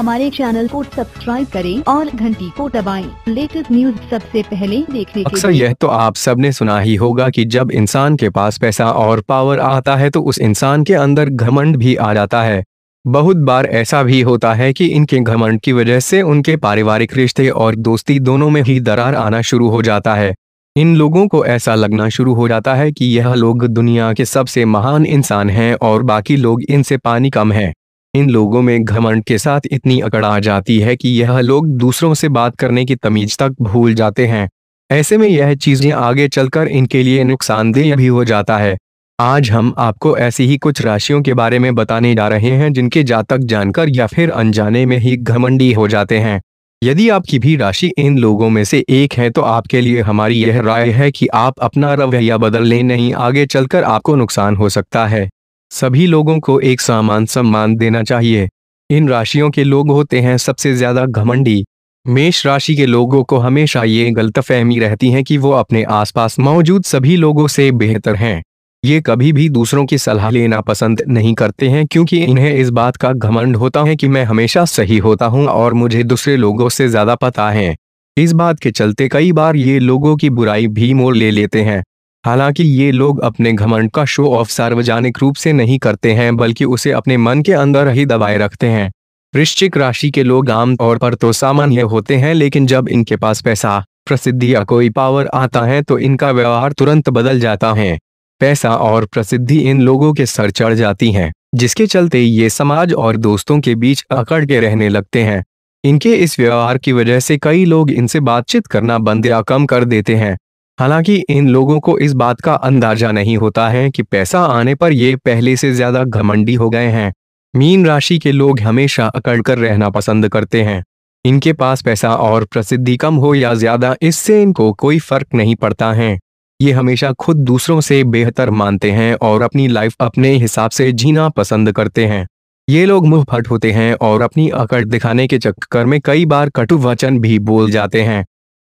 हमारे चैनल को सब्सक्राइब करें और घंटी को दबाएं। लेटेस्ट न्यूज सबसे पहले देखने के अक्सर यह तो आप सबने सुना ही होगा कि जब इंसान के पास पैसा और पावर आता है तो उस इंसान के अंदर घमंड भी आ जाता है बहुत बार ऐसा भी होता है कि इनके घमंड की वजह से उनके पारिवारिक रिश्ते और दोस्ती दोनों में ही दरार आना शुरू हो जाता है इन लोगों को ऐसा लगना शुरू हो जाता है कि यह लोग दुनिया के सबसे महान इंसान हैं और बाकी लोग इनसे पानी कम हैं इन लोगों में घमंड के साथ इतनी अकड़ आ जाती है कि यह लोग दूसरों से बात करने की तमीज तक भूल जाते हैं ऐसे में यह चीजें आगे चलकर इनके लिए नुकसानदेह भी हो जाता है आज हम आपको ऐसी ही कुछ राशियों के बारे में बताने जा रहे हैं जिनके जातक जानकर या फिर अनजाने में ही घमंडी हो जाते हैं यदि आपकी भी राशि इन लोगों में से एक है तो आपके लिए हमारी यह राय है कि आप अपना रवैया बदल लें नहीं आगे चलकर आपको नुकसान हो सकता है सभी लोगों को एक समान सम्मान देना चाहिए इन राशियों के लोग होते हैं सबसे ज्यादा घमंडी मेष राशि के लोगों को हमेशा ये गलतफहमी रहती है कि वो अपने आसपास मौजूद सभी लोगों से बेहतर हैं ये कभी भी दूसरों की सलाह लेना पसंद नहीं करते हैं क्योंकि इन्हें इस बात का घमंड होता है कि मैं हमेशा सही होता हूँ और मुझे दूसरे लोगों से ज्यादा पता है इस बात के चलते कई बार ये लोगों की बुराई भी मोड़ ले लेते हैं हालांकि ये लोग अपने घमंड का शो ऑफ सार्वजनिक रूप से नहीं करते हैं बल्कि उसे अपने मन के अंदर ही दबाए रखते हैं वृश्चिक राशि के लोग आमतौर पर तो सामान्य होते हैं लेकिन जब इनके पास पैसा प्रसिद्धि या कोई पावर आता है तो इनका व्यवहार तुरंत बदल जाता है पैसा और प्रसिद्धि इन लोगों के सर चढ़ जाती है जिसके चलते ये समाज और दोस्तों के बीच अकड़ के रहने लगते हैं इनके इस व्यवहार की वजह से कई लोग इनसे बातचीत करना बंद या कम कर देते हैं हालांकि इन लोगों को इस बात का अंदाजा नहीं होता है कि पैसा आने पर ये पहले से ज्यादा घमंडी हो गए हैं मीन राशि के लोग हमेशा अकड़ कर रहना पसंद करते हैं इनके पास पैसा और प्रसिद्धि कम हो या ज्यादा इससे इनको कोई फर्क नहीं पड़ता है ये हमेशा खुद दूसरों से बेहतर मानते हैं और अपनी लाइफ अपने हिसाब से जीना पसंद करते हैं ये लोग मुंह फट होते हैं और अपनी अकड़ दिखाने के चक्कर में कई बार कटु वचन भी बोल जाते हैं